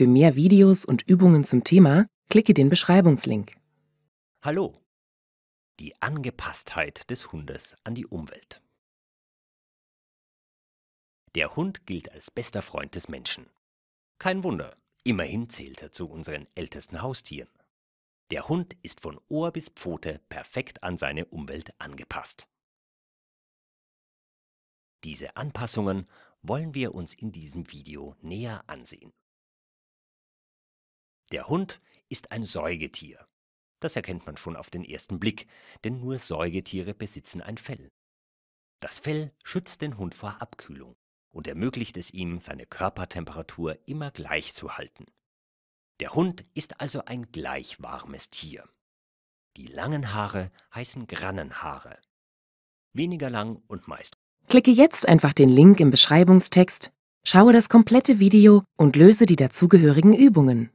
Für mehr Videos und Übungen zum Thema klicke den Beschreibungslink. Hallo. Die Angepasstheit des Hundes an die Umwelt. Der Hund gilt als bester Freund des Menschen. Kein Wunder, immerhin zählt er zu unseren ältesten Haustieren. Der Hund ist von Ohr bis Pfote perfekt an seine Umwelt angepasst. Diese Anpassungen wollen wir uns in diesem Video näher ansehen. Der Hund ist ein Säugetier. Das erkennt man schon auf den ersten Blick, denn nur Säugetiere besitzen ein Fell. Das Fell schützt den Hund vor Abkühlung und ermöglicht es ihm, seine Körpertemperatur immer gleich zu halten. Der Hund ist also ein gleich warmes Tier. Die langen Haare heißen Grannenhaare. Weniger lang und meist. Klicke jetzt einfach den Link im Beschreibungstext, schaue das komplette Video und löse die dazugehörigen Übungen.